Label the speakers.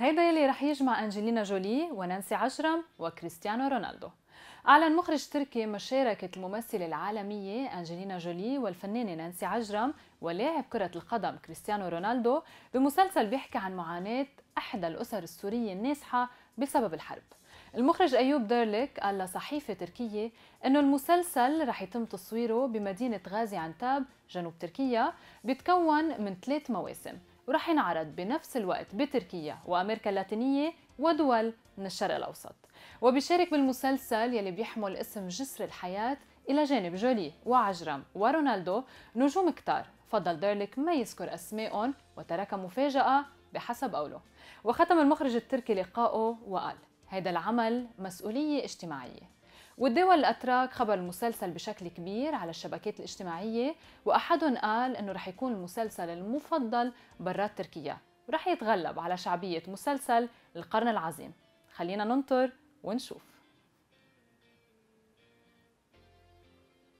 Speaker 1: هيدا يلي رح يجمع أنجلينا جولي ونانسي عجرم وكريستيانو رونالدو أعلن مخرج تركي مشاركة الممثلة العالمية أنجلينا جولي والفنانة نانسي عجرم ولاعب كرة القدم كريستيانو رونالدو بمسلسل بيحكي عن معاناة إحدى الأسر السورية النازحة بسبب الحرب المخرج أيوب ديرلك قال لصحيفة تركية أنه المسلسل رح يتم تصويره بمدينة غازي عنتاب جنوب تركيا بيتكون من ثلاث مواسم ورح ينعرض بنفس الوقت بتركيا وأمريكا اللاتينية ودول من الشرق الأوسط وبيشارك بالمسلسل يلي بيحمل اسم جسر الحياة إلى جانب جولي وعجرم ورونالدو نجوم كتار فضل ديرليك ما يذكر أسمائهم وترك مفاجأة بحسب قوله وختم المخرج التركي لقائه وقال هذا العمل مسؤولية اجتماعية والدول الأتراك خبر المسلسل بشكل كبير على الشبكات الاجتماعية وأحدهم قال إنه رح يكون المسلسل المفضل برات تركيا ورح يتغلب على شعبية مسلسل القرن العظيم خلينا ننطر ونشوف